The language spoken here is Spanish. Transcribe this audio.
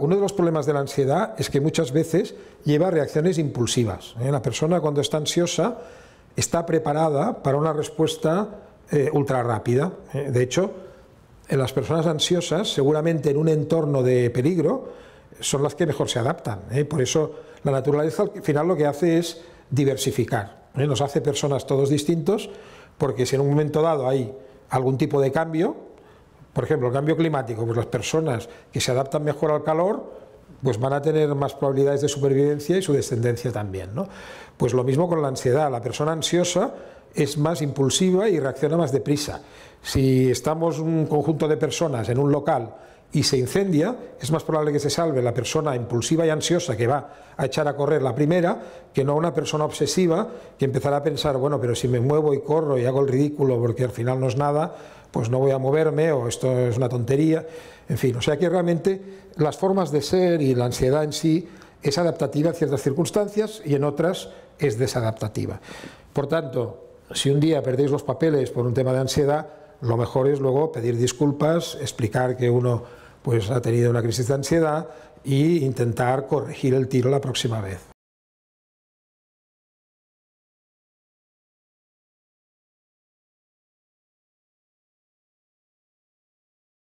Uno de los problemas de la ansiedad es que muchas veces lleva a reacciones impulsivas. ¿eh? La persona cuando está ansiosa está preparada para una respuesta eh, ultra rápida. ¿eh? De hecho, en las personas ansiosas, seguramente en un entorno de peligro, son las que mejor se adaptan. Por eso la naturaleza al final lo que hace es diversificar. Nos hace personas todos distintos porque si en un momento dado hay algún tipo de cambio, por ejemplo, el cambio climático, pues las personas que se adaptan mejor al calor, pues van a tener más probabilidades de supervivencia y su descendencia también. ¿no? Pues lo mismo con la ansiedad, la persona ansiosa es más impulsiva y reacciona más deprisa. Si estamos un conjunto de personas en un local y se incendia, es más probable que se salve la persona impulsiva y ansiosa que va a echar a correr la primera, que no una persona obsesiva que empezará a pensar, bueno, pero si me muevo y corro y hago el ridículo porque al final no es nada, pues no voy a moverme o esto es una tontería, en fin, o sea que realmente las formas de ser y la ansiedad en sí es adaptativa a ciertas circunstancias y en otras es desadaptativa. Por tanto, si un día perdéis los papeles por un tema de ansiedad, lo mejor es luego pedir disculpas, explicar que uno pues, ha tenido una crisis de ansiedad e intentar corregir el tiro la próxima vez.